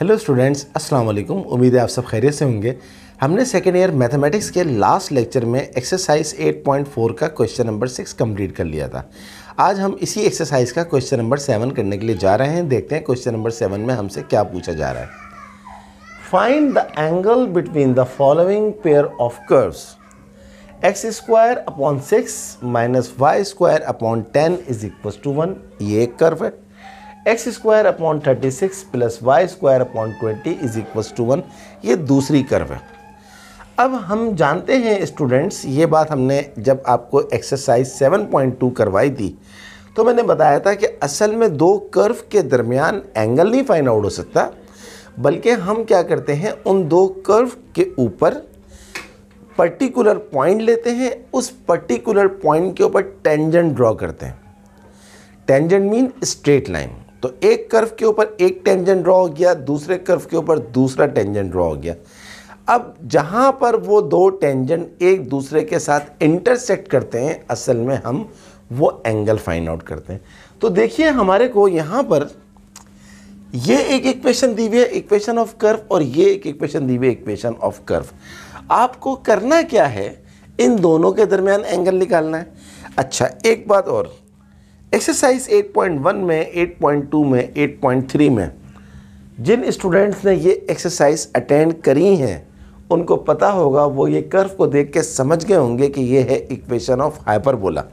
hello students अस्सलाम वालेकुम उम्मीद है आप सब खैरियत से होंगे हमने सेकेंड ईयर मैथमेटिक्स के लास्ट लेक्चर में एक्सरसाइज 8.4 का क्वेश्चन नंबर सिक्स कंप्लीट कर लिया था आज हम इसी एक्सरसाइज का क्वेश्चन नंबर सेवन करने के लिए जा रहे हैं देखते हैं क्वेश्चन नंबर सेवन में हमसे क्या पूछा जा रहा है find the angle between the following pair of curves X square upon six minus Y square upon ten is equal to one ये एक कर्व है X square upon thirty six plus Y square upon twenty is equal to one ये दूसरी curve है अब हम जानते हैं स्टूडेंट्स ये बात हमने जब आपको एक्सरसाइज 7.2 करवाई थी तो मैंने बताया था कि असल में दो कर्व के दरमियान एंगल नहीं फाइंड आउट हो सकता बल्कि हम क्या करते हैं उन दो कर्व के ऊपर पर्टिकुलर पॉइंट लेते हैं उस पर्टिकुलर पॉइंट के ऊपर टेंजेंट ड्रॉ करते हैं टेंजेंट मीन स्ट्रेट लाइन तो एक कर्व के ऊपर एक टेंजेंट ड्रॉ हो गया दूसरे कर्व के ऊपर दूसरा टेंजेंट ड्रॉ हो गया अब जहाँ पर वो दो टेंजेंट एक दूसरे के साथ इंटरसेक्ट करते हैं असल में हम वो एंगल फाइंड आउट करते हैं तो देखिए हमारे को यहाँ पर ये एक इक्वेशन दी हुई है इक्वेशन ऑफ कर्व और ये एक इक्वेशन दी हुई है इक्वेशन ऑफ कर्व आपको करना क्या है इन दोनों के दरमियान एंगल निकालना है अच्छा एक बात और एक्सरसाइज 8.1 में 8.2 में 8.3 में जिन स्टूडेंट्स ने ये एक्सरसाइज अटेंड करी हैं उनको पता होगा वो ये कर्व को देख के समझ गए होंगे कि ये है इक्वेशन ऑफ हाइपरबोला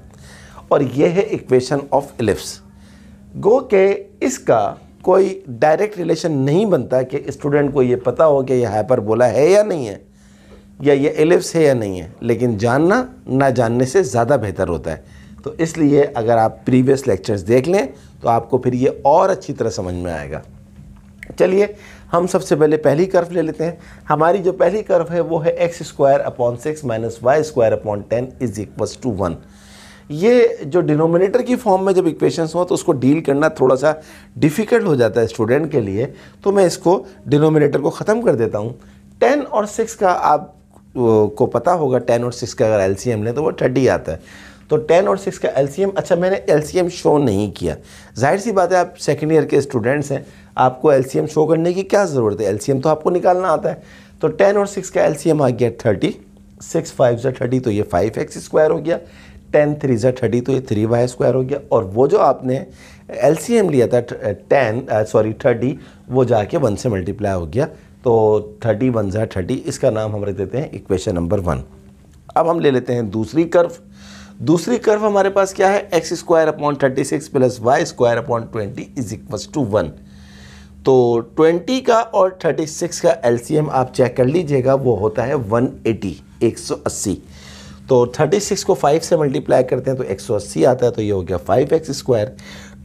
और ये है इक्वेशन ऑफ एलिप्स गो के इसका कोई डायरेक्ट रिलेशन नहीं बनता कि स्टूडेंट को ये पता हो कि ये हाइपरबोला है या नहीं है या ये एलिप्स है या नहीं है लेकिन जानना ना जानने से ज़्यादा बेहतर होता है तो इसलिए अगर आप प्रीवियस लेक्चर्स देख लें तो आपको फिर ये और अच्छी तरह समझ में आएगा चलिए हम सबसे पहले पहली कर्व ले लेते हैं हमारी जो पहली कर्व है वो है X square upon six minus Y square upon ten is equals to one ये जो डिनोमिनेटर की फॉर्म में जब इक्वेशंस हों तो उसको डील करना थोड़ा सा डिफ़िकल्ट हो जाता है स्टूडेंट के लिए तो मैं इसको डिनोमिनेटर को ख़त्म कर देता हूँ टेन और सिक्स का आप को पता होगा टेन और सिक्स का अगर एम लें तो वो थर्टी आता है तो टेन और सिक्स का एलसीएम अच्छा मैंने एलसीएम शो नहीं किया जाहिर सी बात है आप सेकेंड ईयर के स्टूडेंट्स हैं आपको एलसीएम शो करने की क्या ज़रूरत है एलसीएम तो आपको निकालना आता है तो टेन और सिक्स का एलसीएम आ गया थर्टी सिक्स फाइव ज़ा थर्टी तो ये फाइव एक्स स्क्वायर हो गया टेन थ्री ज़ा थर्टी तो ये थ्री वाई स्क्वायर हो गया और वो जो आपने एल लिया था टेन सॉरी थर्टी वो जाके वन से मल्टीप्लाई हो गया तो थर्टी वन ज़ा थर्टी इसका नाम हम रख देते हैं इक्वेशन नंबर वन अब हम ले लेते हैं दूसरी कर्व दूसरी कर्व हमारे पास क्या है X square upon thirty six plus Y square upon twenty is equal to one तो 20 का और 36 का एम आप चेक कर लीजिएगा वो होता है 180 180 तो 36 को 5 से मल्टीप्लाई करते हैं तो 180 आता है तो ये हो गया फाइव एक्स स्क्वायर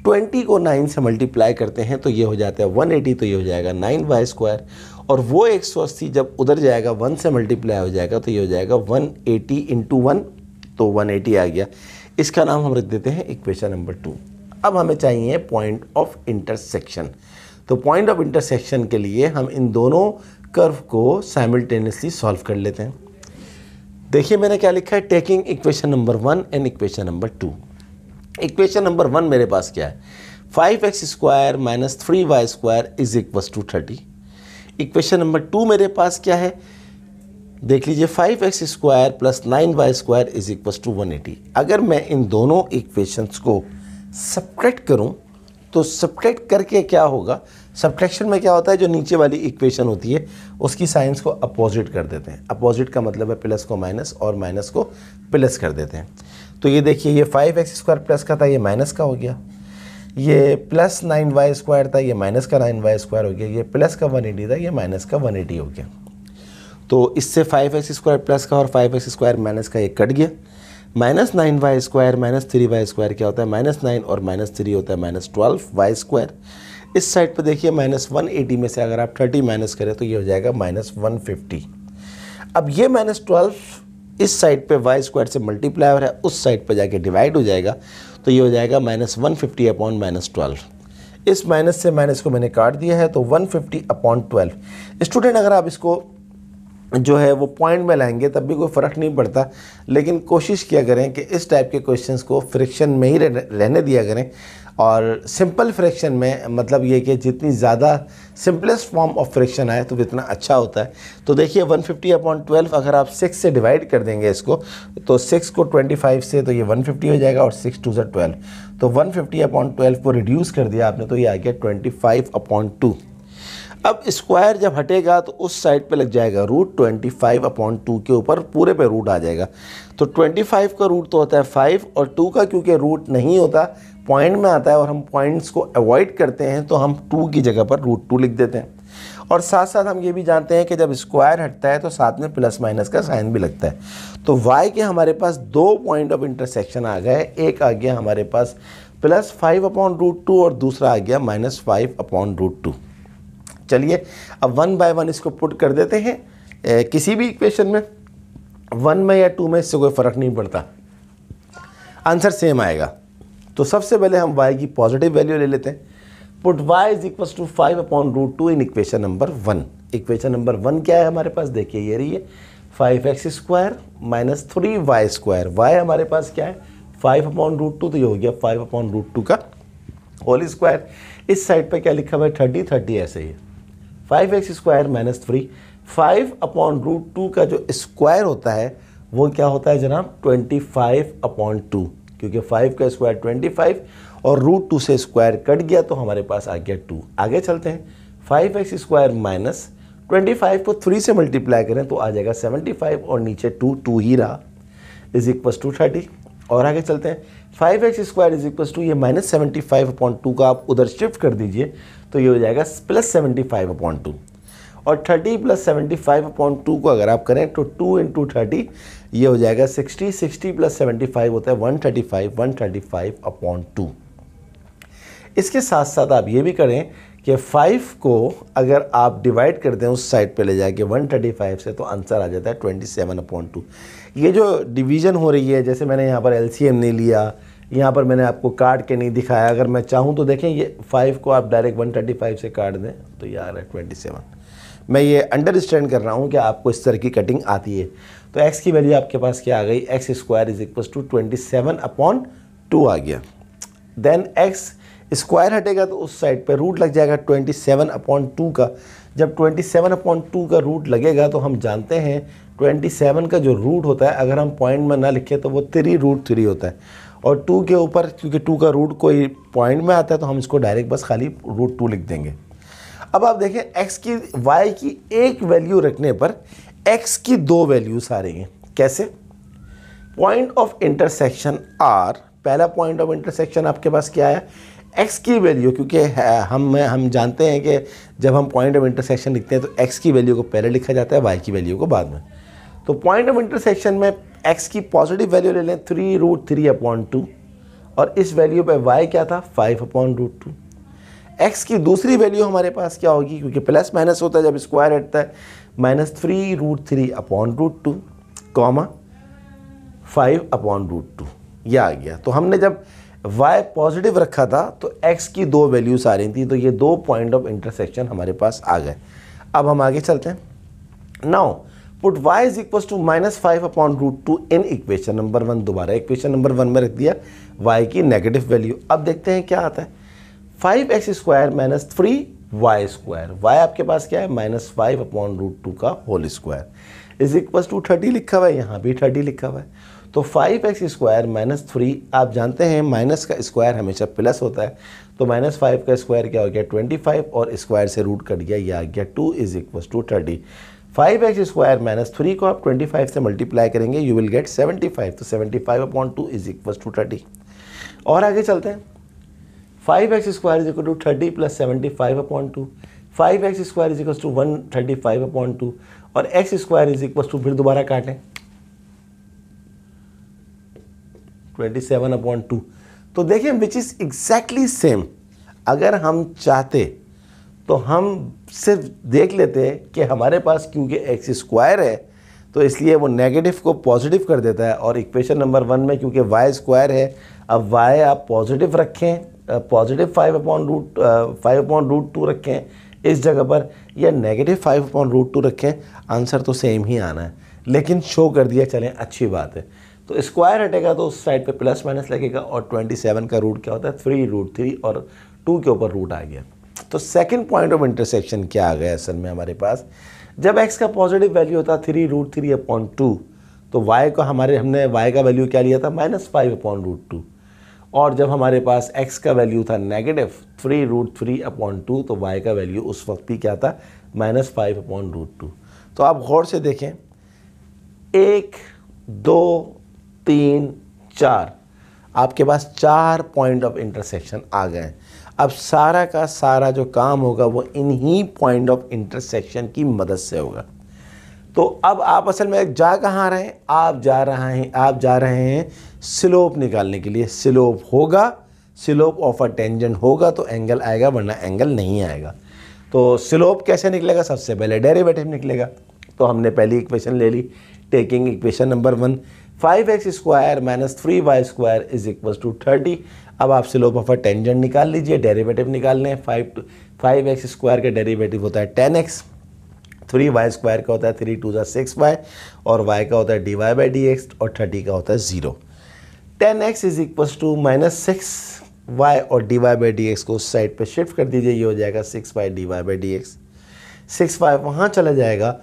ट्वेंटी को 9 से मल्टीप्लाई करते हैं तो ये हो जाता है 180 तो ये हो जाएगा नाइन वाई स्क्वायर और वो 180 जब उधर जाएगा 1 से मल्टीप्लाई हो जाएगा तो ये हो जाएगा 180 एटी इंटू वन तो 180 आ गया इसका नाम हम रख देते हैं इक्वेशन नंबर टू अब हमें चाहिए पॉइंट ऑफ इंटरसेक्शन तो पॉइंट ऑफ इंटरसेक्शन के लिए हम इन दोनों कर्व को साइमल्टेनियसली सॉल्व कर लेते हैं देखिए मैंने क्या लिखा है taking equation number one and equation number two equation number one मेरे पास क्या है five x square minus three Y square is equals to thirty equation number two मेरे पास क्या है देख लीजिए five x square plus nine Y square is equal to one eighty अगर मैं इन दोनों इक्वेशंस को सब्ट्रैक्ट करूं तो सब्ट्रैक्ट करके क्या होगा सब्ट्रैक्शन में क्या होता है जो नीचे वाली इक्वेशन होती है उसकी साइंस को अपोजिट कर देते हैं अपोजिट का मतलब है प्लस को माइनस और माइनस को प्लस कर देते हैं तो ये देखिए ये फाइव एक्स स्क्वायर प्लस का था ये माइनस का हो गया ये प्लस नाइन वाई स्क्वायर था ये माइनस का नाइन वाई स्क्वायर हो गया ये प्लस का वन एटी था ये माइनस का वन एटी हो गया तो इससे फाइव एक्स स्क्वायर प्लस का और फाइव एक्स स्क्वायर माइनस का एक कट गया minus nine Y square minus three Y square क्या होता है माइनस नाइन और माइनस थ्री होता है माइनस ट्वेल्व वाई स्क्वायर इस साइड पर देखिए माइनस वन एटी में से अगर आप थर्टी माइनस करें तो ये हो जाएगा माइनस वन फिफ्टी अब ये माइनस ट्वेल्व इस साइड पे वाई स्क्वायर से मल्टीप्लाई हो रहा है उस साइड पर जाके डिवाइड हो जाएगा तो ये हो जाएगा minus one fifty upon minus twelve इस माइनस से माइनस को मैंने काट दिया है तो one fifty upon twelve student अगर आप इसको जो है वो पॉइंट में लाएंगे तब भी कोई फ़र्क नहीं पड़ता लेकिन कोशिश किया करें कि इस टाइप के क्वेश्चंस को फ्रिक्शन में ही रहने दिया करें और सिंपल फ्रिक्शन में मतलब ये कि जितनी ज़्यादा सिंपलेस्ट फॉर्म ऑफ फ्रिक्शन आए तो जितना अच्छा होता है तो देखिए 150 फिफ्टी अपॉन ट्वेल्व अगर आप सिक्स से डिवाइड कर देंगे इसको तो सिक्स को 25 से तो ये 150 हो जाएगा और सिक्स टू ज़ा ट्वेल्व तो 150 फिफ्टी अपॉन ट्वेल्व को रिड्यूस कर दिया आपने तो ये आ गया ट्वेंटी फाइव अपॉन टू अब स्क्वायर जब हटेगा तो उस साइड पे लग जाएगा root twenty five upon two के ऊपर पूरे पे रूट आ जाएगा तो ट्वेंटी फाइव का रूट तो होता है फाइव और टू का क्योंकि रूट नहीं होता पॉइंट में आता है और हम पॉइंट्स को अवॉइड करते हैं तो हम टू की जगह पर रूट टू लिख देते हैं और साथ साथ हम ये भी जानते हैं कि जब स्क्वायर हटता है तो साथ में प्लस माइनस का साइन भी लगता है तो वाई के हमारे पास दो पॉइंट ऑफ इंटरसेक्शन आ गए एक आ गया हमारे पास plus five upon root two और दूसरा आ गया minus five upon root two चलिए अब वन बाय वन इसको पुट कर देते हैं ए, किसी भी इक्वेशन में वन में या टू में इससे कोई फ़र्क नहीं पड़ता आंसर सेम आएगा तो सबसे पहले हम वाई की पॉजिटिव वैल्यू ले लेते हैं put Y is equal to five upon root two in equation number one equation number one क्या है हमारे पास देखिए ये रही है five x square minus three Y square Y हमारे पास क्या है फाइव अपॉन रूट टू तो ये हो गया फाइव अपॉन रूट टू का होल स्क्वायर इस साइड पे क्या लिखा हुआ है थर्टी थर्टी ऐसे ही five x square minus three five upon root two का जो स्क्वायर होता है वो क्या होता है जनाब ट्वेंटी फाइव अपॉन टू क्योंकि फाइव का स्क्वायर ट्वेंटी फाइव और रूट टू से स्क्वायर कट गया तो हमारे पास आ गया टू आगे चलते हैं five x square minus twenty five को थ्री से मल्टीप्लाई करें तो आ जाएगा सेवेंटी फाइव और नीचे टू टू ही रहा इज इक्व टू थर्टी और आगे चलते हैं five x square is equal to ये minus seventy five upon two का आप उधर शिफ्ट कर दीजिए तो ये हो जाएगा plus seventy five upon two और thirty plus seventy five upon two को अगर आप करें तो टू इंटू थर्टी ये हो जाएगा sixty sixty plus seventy five होता है one thirty five one thirty five upon two इसके साथ साथ आप ये भी करें कि फाइव को अगर आप डिवाइड कर दें उस साइड पे ले जाके वन थर्टी फाइव से तो आंसर आ जाता है ट्वेंटी सेवन अपॉइंट टू ये जो डिवीज़न हो रही है जैसे मैंने यहाँ पर एम नहीं लिया यहाँ पर मैंने आपको काट के नहीं दिखाया अगर मैं चाहूँ तो देखें ये फाइव को आप डायरेक्ट वन थर्टी फाइव से काट दें तो ये आ रहा है ट्वेंटी सेवन मैं ये अंडरस्टैंड कर रहा हूँ कि आपको इस तरह की कटिंग आती है तो एक्स की वैल्यू आपके पास क्या आ गई X square is equal to twenty seven upon two आ गया देन एक्स स्क्वायर हटेगा तो उस साइड पर रूट लग जाएगा ट्वेंटी सेवन अपॉन टू का जब ट्वेंटी सेवन अपॉन टू का रूट लगेगा तो हम जानते हैं ट्वेंटी सेवन का जो रूट होता है अगर हम पॉइंट में ना लिखें तो वो थ्री रूट थ्री होता है और टू के ऊपर क्योंकि टू का रूट कोई पॉइंट में आता है तो हम इसको डायरेक्ट बस खाली रूट टू लिख देंगे अब आप देखें एक्स की वाई की एक वैल्यू रखने पर एक्स की दो वैल्यूज आ रही हैं कैसे पॉइंट ऑफ इंटरसेक्शन आर पहला पॉइंट ऑफ इंटरसेक्शन आपके पास क्या है एक्स की वैल्यू क्योंकि हम हम जानते हैं कि जब हम पॉइंट ऑफ इंटरसेक्शन लिखते हैं तो एक्स की वैल्यू को पहले लिखा जाता है वाई की वैल्यू को बाद में तो पॉइंट ऑफ इंटरसेक्शन में एक्स की पॉजिटिव वैल्यू ले लें three root three upon two और इस वैल्यू पे वाई क्या था five upon root two x की दूसरी वैल्यू हमारे पास क्या होगी क्योंकि प्लस माइनस होता है जब स्क्वायर हटता है minus three root three upon root two comma five upon root two यह आ गया तो हमने जब y पॉजिटिव रखा था तो x की दो वैल्यूज आ रही थी तो ये दो पॉइंट ऑफ इंटरसेक्शन हमारे पास आ गए अब हम आगे चलते हैं now put y is equal to minus five upon root two in equation number one दोबारा इक्वेशन नंबर वन में रख दिया y की नेगेटिव वैल्यू अब देखते हैं क्या आता है five x square minus three Y square y आपके पास क्या है minus five upon root two का whole square is equal to thirty लिखा हुआ है यहाँ भी थर्टी लिखा हुआ है तो five x square minus three आप जानते हैं माइनस का स्क्वायर हमेशा प्लस होता है तो माइनस फाइव का स्क्वायर क्या हो गया ट्वेंटी फाइव और स्क्वायर से रूट कट गया ये आ गया two is equal to thirty five x square minus three को आप ट्वेंटी फाइव से मल्टीप्लाई करेंगे you will get seventy five तो seventy five upon two is equal to thirty और आगे चलते हैं five x square is equal to thirty plus seventy five upon two five x square is equal to one thirty five upon two और x square is equal to फिर दोबारा काटें twenty seven upon two तो देखिए which is exactly same अगर हम चाहते तो हम सिर्फ देख लेते हैं कि हमारे पास क्योंकि एक्स स्क्वायर है तो इसलिए वो नेगेटिव को पॉजिटिव कर देता है और इक्वेशन नंबर वन में क्योंकि वाई स्क्वायर है अब वाई आप पॉजिटिव रखें positive five upon root five upon root two रखें इस जगह पर या negative five upon root two रखें आंसर तो सेम ही आना है लेकिन शो कर दिया चलें अच्छी बात है तो स्क्वायर हटेगा तो उस साइड पे प्लस माइनस लगेगा और 27 का रूट क्या होता है थ्री रूट थ्री और टू के ऊपर रूट आ गया तो सेकेंड पॉइंट ऑफ इंटरसेक्शन क्या आ गया असल में हमारे पास जब एक्स का पॉजिटिव वैल्यू होता three root three upon two तो वाई को हमारे हमने वाई का वैल्यू क्या लिया था minus five upon root two और जब हमारे पास एक्स का वैल्यू था negative three root three upon two तो वाई का वैल्यू उस वक्त भी क्या था minus five upon root two तो आप गौर से देखें एक दो तीन चार आपके पास चार पॉइंट ऑफ इंटरसेक्शन आ गए हैं अब सारा का सारा जो काम होगा वो इन्हीं पॉइंट ऑफ इंटरसेक्शन की मदद से होगा तो अब आप असल में जा कहाँ रहे हैं आप जा रहे हैं आप जा रहे हैं स्लोप निकालने के लिए स्लोप होगा स्लोप ऑफ अ टेंजेंट होगा तो एंगल आएगा वरना एंगल नहीं आएगा तो स्लोप कैसे निकलेगा सबसे पहले डेरिवेटिव निकलेगा तो हमने पहली इक्वेशन ले ली taking equation number one five x square minus three Y square is equal to thirty अब आप स्लोप ऑफ अ टेंजेंट निकाल लीजिए डेरिवेटिव निकाल लें five two five x square का डेरिवेटिव होता है ten x three Y square का होता है थ्री टू सिक्स वाई और वाई का होता है d y by d x और थर्टी का होता है zero ten x is equal to minus six y और d y by d x को उस साइड पर शिफ्ट कर दीजिए ये हो जाएगा six y d y by d x six y वहाँ चला जाएगा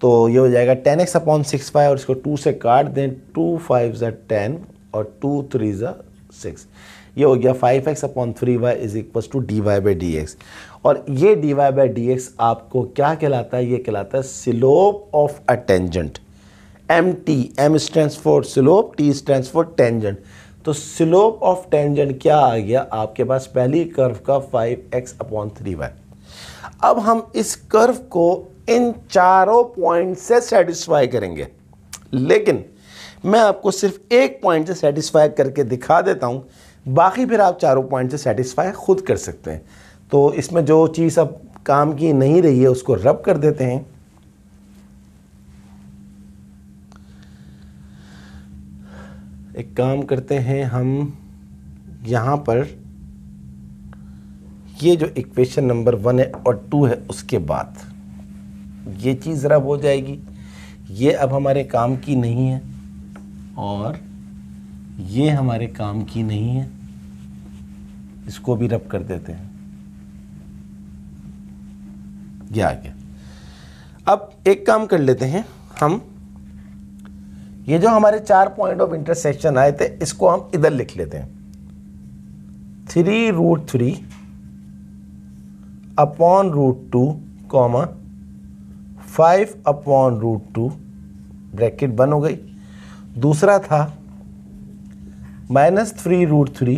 तो ये हो जाएगा ten x upon six five और इसको टू से काट दें टू फाइव ज टेन और टू थ्री ज सिक्स ये हो गया five x upon three y is equal to d y by d x और ये d y by d x आपको क्या कहलाता है ये कहलाता है slope of a tangent m t m stand for slope t stand for tangent तो स्लोप ऑफ टेंजेंट क्या आ गया आपके पास पहली कर्व का five x upon three y अब हम इस कर्व को इन चारों पॉइंट से सेटिस्फाई करेंगे लेकिन मैं आपको सिर्फ एक पॉइंट से सेटिस्फाई करके दिखा देता हूँ बाकी फिर आप चारों पॉइंट से सेटिस्फाई खुद कर सकते हैं तो इसमें जो चीज़ अब काम की नहीं रही है उसको रब कर देते हैं एक काम करते हैं हम यहाँ पर ये जो इक्वेशन नंबर वन है और टू है उसके बाद ये चीज़ रब हो जाएगी ये अब हमारे काम की नहीं है और ये हमारे काम की नहीं है इसको भी रब कर देते हैं ये आ गया अब एक काम कर लेते हैं हम ये जो हमारे चार पॉइंट ऑफ इंटरसेक्शन आए थे इसको हम इधर लिख लेते हैं three root three upon root two comma five upon root two bracket one हो गई दूसरा था minus three root three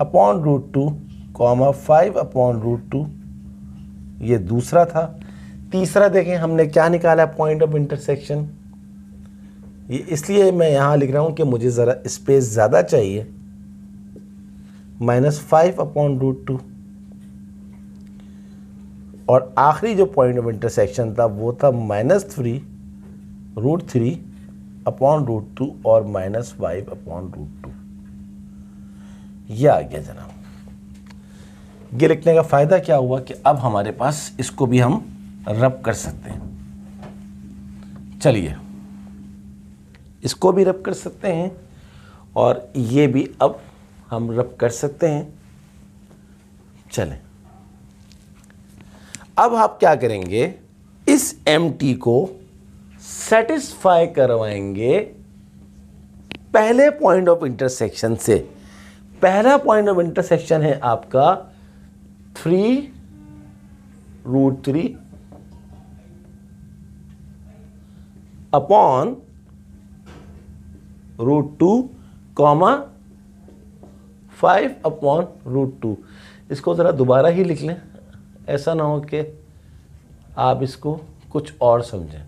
upon root two comma five upon root two ये दूसरा था तीसरा देखें हमने क्या निकाला पॉइंट ऑफ इंटरसेक्शन ये इसलिए मैं यहाँ लिख रहा हूँ कि मुझे ज़रा स्पेस ज़्यादा चाहिए minus five upon root two और आखिरी जो पॉइंट ऑफ इंटरसेक्शन था वो था minus three root three upon root two और minus five upon root two ये आ गया जनाब ये लिखने का फ़ायदा क्या हुआ कि अब हमारे पास इसको भी हम रब कर सकते हैं चलिए इसको भी रब कर सकते हैं और ये भी अब हम रब कर सकते हैं चलें अब आप क्या करेंगे इस एम टी को सेटिस्फाई करवाएंगे पहले पॉइंट ऑफ इंटरसेक्शन से पहला पॉइंट ऑफ इंटरसेक्शन है आपका three root three upon root two comma five upon root two इसको ज़रा दोबारा ही लिख लें ऐसा ना हो कि आप इसको कुछ और समझें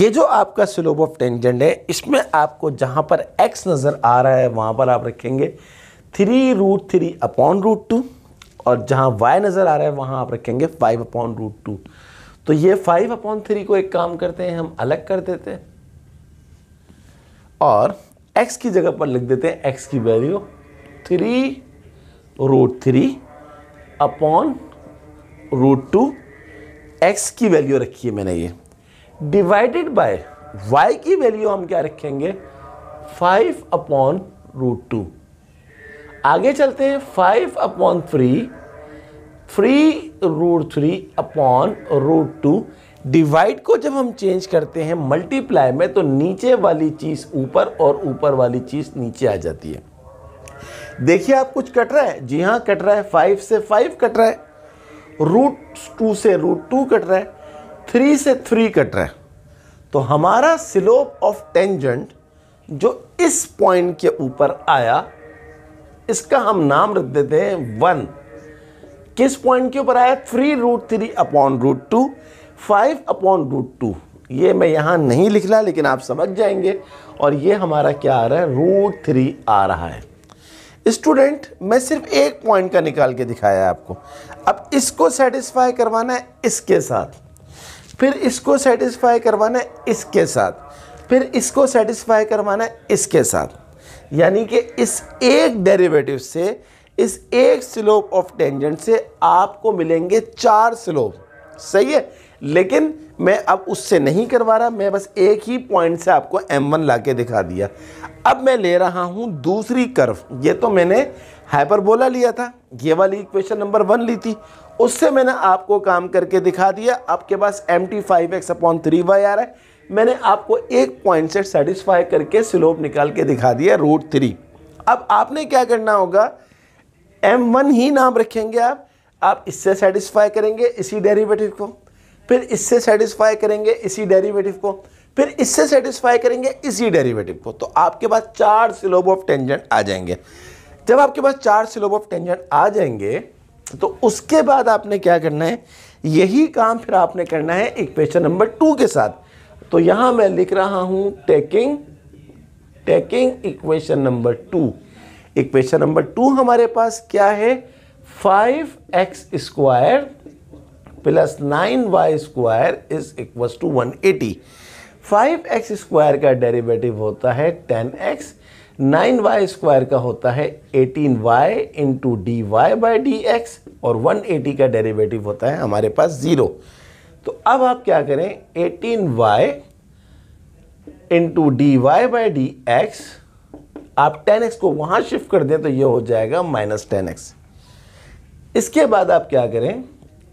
ये जो आपका स्लोप ऑफ टेंजेंट है इसमें आपको जहां पर x नज़र आ रहा है वहां पर आप रखेंगे three root three upon root two और जहां y नज़र आ रहा है वहां आप रखेंगे फाइव अपॉन रूट टू तो ये फाइव अपॉन थ्री को एक काम करते हैं हम अलग कर देते हैं और x की जगह पर लिख देते हैं x की value three root three upon root two x की वैल्यू रखी है मैंने ये डिवाइडेड बाय वाई की वैल्यू हम क्या रखेंगे फाइव अपॉन रूट टू आगे चलते हैं five upon three three root three upon root two divide को जब हम चेंज करते हैं मल्टीप्लाई में तो नीचे वाली चीज़ ऊपर और ऊपर वाली चीज़ नीचे आ जाती है देखिए आप कुछ कट रहा है जी हाँ कट रहा है फाइव से फाइव कट रहा है रूट टू से रूट टू कट रहा है थ्री से थ्री कट रहा है तो हमारा स्लोप ऑफ टेंजेंट जो इस पॉइंट के ऊपर आया इसका हम नाम रख देते हैं वन किस पॉइंट के ऊपर आया three root three upon root two five upon root two ये मैं यहाँ नहीं लिख रहा लेकिन आप समझ जाएंगे और ये हमारा क्या आ रहा है रूट थ्री आ रहा है स्टूडेंट मैं सिर्फ एक पॉइंट का निकाल के दिखाया है आपको अब इसको सेटिस्फाई करवाना है इसके साथ फिर इसको सेटिस्फाई करवाना है इसके साथ फिर इसको सेटिस्फाई करवाना है इसके साथ यानी कि इस एक डेरिवेटिव से इस एक स्लोप ऑफ टेंजेंट से आपको मिलेंगे चार स्लोप सही है लेकिन मैं अब उससे नहीं करवा रहा मैं बस एक ही पॉइंट से आपको एम वन दिखा दिया अब मैं ले रहा हूँ दूसरी कर्व ये तो मैंने हाइपरबोला लिया था ये वाली इक्वेशन नंबर वन ली थी उससे मैंने आपको काम करके दिखा दिया आपके पास m t five x upon three y आ रहा है मैंने आपको एक पॉइंट से सेटिस्फाई करके स्लोप निकाल के दिखा दिया रूट थ्री अब आपने क्या करना होगा एम वन ही नाम रखेंगे आप आप इससे सेटिस्फाई करेंगे इसी डेरिवेटिव को फिर इससे सेटिस्फाई करेंगे इसी डेरिवेटिव को फिर इससे सेटिस्फाई करेंगे इसी डेरिवेटिव को तो आपके पास चार सिलोब ऑफ टेंजेंट आ जाएंगे जब आपके पास चार सिलोब ऑफ टेंजेंट आ जाएंगे तो उसके बाद आपने क्या करना है यही काम फिर आपने करना है इक्वेशन नंबर टू के साथ तो यहां मैं लिख रहा हूं taking taking equation number two equation number two हमारे पास क्या है five x square plus nine Y square is equal to one eighty five x square का डेरिवेटिव होता है ten x nine Y square का होता है eighteen y into d y by d x और वन एटी का derivative होता है हमारे पास ज़ीरो तो अब आप क्या करें eighteen y into d y by d x आप टेन एक्स को वहाँ शिफ्ट कर दें तो ये हो जाएगा माइनस टेन एक्स इसके बाद आप क्या करें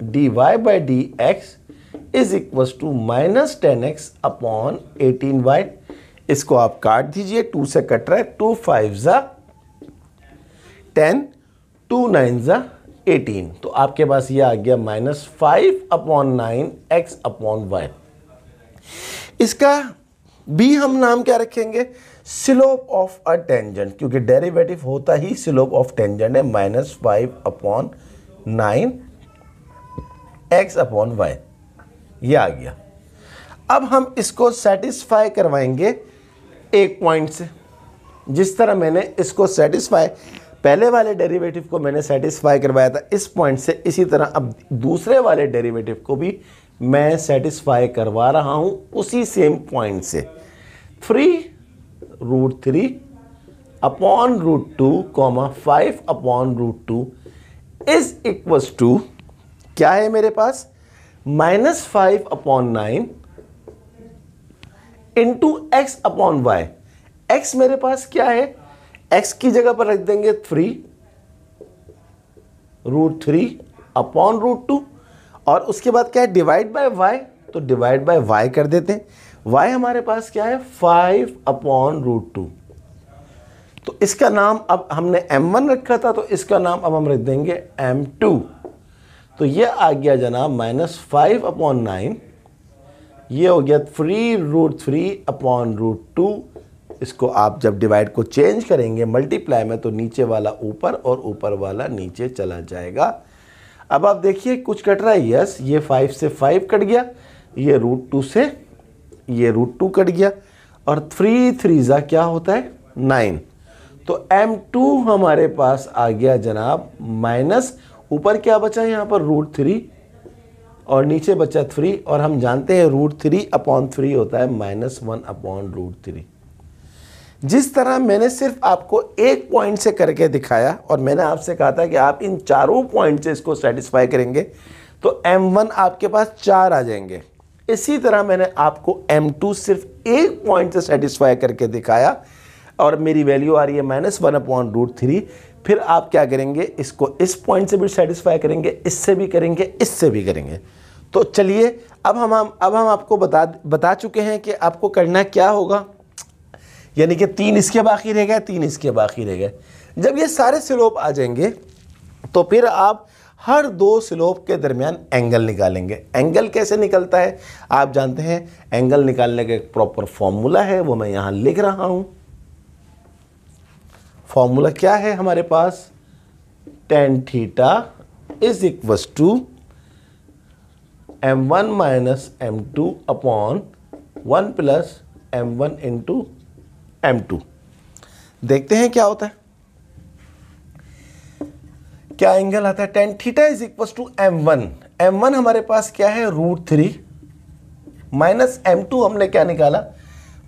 d y by d x is equals to minus ten x upon eighteen y इसको आप काट दीजिए टू से कट रहा है टू फाइव ज़ा टेन टू नाइन ज़ा एटीन तो आपके पास ये आ गया minus five upon nine x upon y इसका भी हम नाम क्या रखेंगे स्लोप ऑफ अ टेंजेंट क्योंकि डेरिवेटिव होता ही स्लोप ऑफ टेंजेंट है minus five upon nine x upon y ये आ गया अब हम इसको सेटिस्फाई करवाएंगे एक पॉइंट से जिस तरह मैंने इसको सेटिस्फाई पहले वाले डेरिवेटिव को मैंने सेटिस्फाई करवाया था इस पॉइंट से इसी तरह अब दूसरे वाले डेरिवेटिव को भी मैं सेटिस्फाई करवा रहा हूं उसी सेम पॉइंट से three root three upon root two comma five upon root two is equal to क्या है मेरे पास minus five upon nine into x upon y x मेरे पास क्या है एक्स की जगह पर रख देंगे three root three upon root two और उसके बाद क्या है डिवाइड बाय वाई तो डिवाइड बाय वाई कर देते हैं वाई हमारे पास क्या है फाइव अपॉन रूट टू तो इसका नाम अब हमने m1 रखा था तो इसका नाम अब हम रख देंगे m2 तो ये आ गया जनाब माइनस फाइव अपॉन नाइन ये हो गया three root three upon root two इसको आप जब डिवाइड को चेंज करेंगे मल्टीप्लाई में तो नीचे वाला ऊपर और ऊपर वाला नीचे चला जाएगा अब आप देखिए कुछ कट रहा है यस ये फाइव से फाइव कट गया ये रूट टू से ये रूट टू कट गया और थ्री थ्री ज़ा क्या होता है नाइन तो एम टू हमारे पास आ गया जनाब माइनस ऊपर क्या बचा है यहाँ पर रूट थ्री और नीचे बचा थ्री और हम जानते हैं रूट थ्री अपॉन थ्री होता है minus one upon root three जिस तरह मैंने सिर्फ आपको एक पॉइंट से करके दिखाया और मैंने आपसे कहा था कि आप इन चारों पॉइंट से इसको सेटिस्फाई करेंगे तो M1 आपके पास चार आ जाएंगे इसी तरह मैंने आपको M2 सिर्फ एक पॉइंट से सेटिस्फाई करके दिखाया और मेरी वैल्यू आ रही है minus one upon root three फिर आप क्या करेंगे इसको इस पॉइंट से भी सेटिस्फाई करेंगे इससे भी करेंगे इससे भी करेंगे तो चलिए अब हम अब हम आपको बता बता चुके हैं कि आपको करना क्या होगा यानी कि तीन इसके बाकी रह गए तीन इसके बाकी रह गए जब ये सारे स्लोप आ जाएंगे तो फिर आप हर दो स्लोप के दरमियान एंगल निकालेंगे एंगल कैसे निकलता है आप जानते हैं एंगल निकालने का एक प्रॉपर फॉर्मूला है वो मैं यहाँ लिख रहा हूँ फॉर्मूला क्या है हमारे पास tan theta is equals to m one minus m two upon one plus m one into m two देखते हैं क्या होता है क्या एंगल आता है tan theta is equals to m one m one हमारे पास क्या है root three minus m two हमने क्या निकाला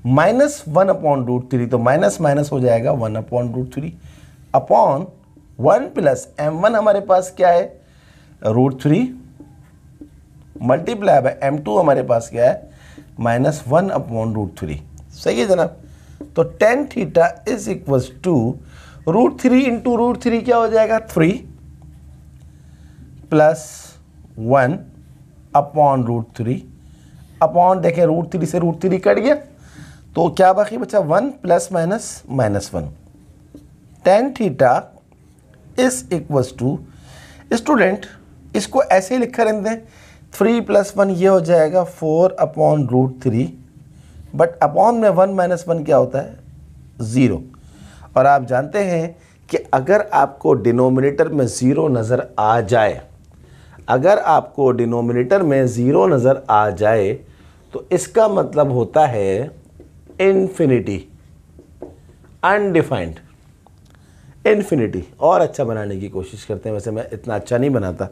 minus one upon root three तो माइनस माइनस हो जाएगा one upon root three upon one plus m one हमारे पास क्या है root three multiply by m two हमारे पास क्या है minus one upon root three सही है जनाब तो tan theta is equals to root three into root three क्या हो जाएगा three plus one upon root three upon देखें रूट थ्री से रूट थ्री कट गया तो क्या बाकी बचा one plus minus minus one tan theta is equals to student इसको ऐसे ही लिख रहते हैं थ्री प्लस वन ये हो जाएगा four upon root three but upon में वन माइनस वन क्या होता है ज़ीरो और आप जानते हैं कि अगर आपको डिनोमिनेटर में ज़ीरो नज़र आ जाए अगर आपको डिनोमिनेटर में ज़ीरो नज़र आ जाए तो इसका मतलब होता है इन्फिनिटी अनडिफाइंड इन्फिनिटी और अच्छा बनाने की कोशिश करते हैं वैसे मैं इतना अच्छा नहीं बनाता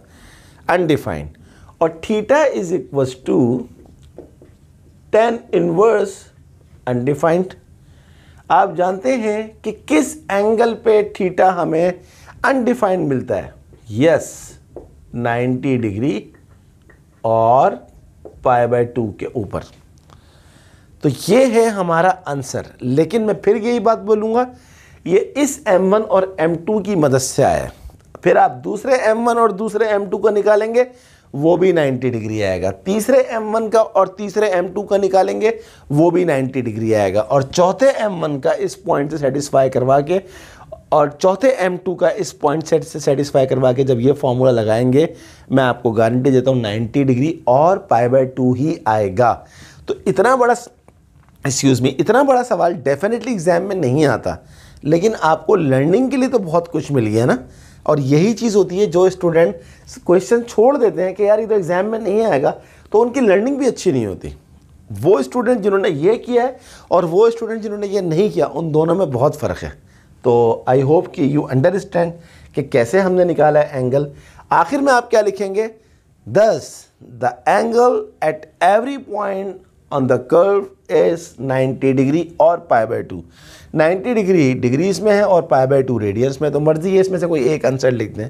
अनडिफाइंड और theta is equals to tan inverse undefined आप जानते हैं कि किस एंगल पे थीटा हमें अनडिफाइंड मिलता है यस yes, 90 डिग्री और पाई बाय टू के ऊपर तो ये है हमारा आंसर लेकिन मैं फिर यही बात बोलूँगा ये इस M1 और M2 की मदद से आया है फिर आप दूसरे M1 और दूसरे M2 को निकालेंगे वो भी 90 डिग्री आएगा तीसरे M1 का और तीसरे M2 का निकालेंगे वो भी 90 डिग्री आएगा और चौथे M1 का इस पॉइंट से सेटिस्फाई करवा के और चौथे M2 का इस पॉइंट सेट से सेटिस्फाई करवा के जब ये फॉर्मूला लगाएंगे मैं आपको गारंटी देता हूँ 90 डिग्री और पाई बाय टू ही आएगा तो इतना बड़ा एक्सक्यूज़ मी इतना बड़ा सवाल डेफिनेटली एग्ज़ाम में नहीं आता लेकिन आपको लर्निंग के लिए तो बहुत कुछ मिल गया ना और यही चीज़ होती है जो स्टूडेंट क्वेश्चन छोड़ देते हैं कि यार ये तो एग्ज़ाम में नहीं आएगा तो उनकी लर्निंग भी अच्छी नहीं होती वो स्टूडेंट जिन्होंने ये किया है और वो स्टूडेंट जिन्होंने ये नहीं किया उन दोनों में बहुत फ़र्क है तो आई होप कि यू अंडरस्टैंड कि कैसे हमने निकाला है एंगल आखिर में आप क्या लिखेंगे thus the angle at every point on the curve as ninety degree और pi by two ninety degree degrees में है और पाई बाई टू रेडियंस में तो मर्जी है इसमें से कोई एक आंसर लिख दें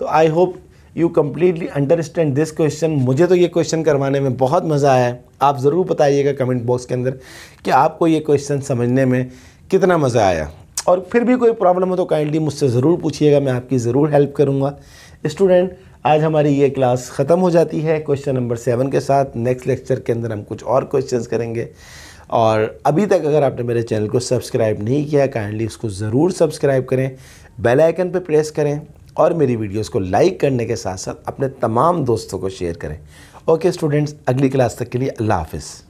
तो I hope you completely understand this question मुझे तो ये क्वेश्चन करवाने में बहुत मज़ा आया आप ज़रूर बताइएगा कमेंट बॉक्स के अंदर कि आपको ये क्वेश्चन समझने में कितना मज़ा आया और फिर भी कोई प्रॉब्लम हो तो काइंडली मुझसे ज़रूर पूछिएगा मैं आपकी ज़रूर हेल्प करूँगा स्टूडेंट आज हमारी ये क्लास ख़त्म हो जाती है क्वेश्चन नंबर सेवन के साथ नेक्स्ट लेक्चर के अंदर हम कुछ और क्वेश्चन करेंगे और अभी तक अगर आपने मेरे चैनल को सब्सक्राइब नहीं किया काइंडली उसको ज़रूर सब्सक्राइब करें बेल आइकन पर प्रेस करें और मेरी वीडियोस को लाइक करने के साथ साथ अपने तमाम दोस्तों को शेयर करें ओके स्टूडेंट्स अगली क्लास तक के लिए अल्लाह हाफिज़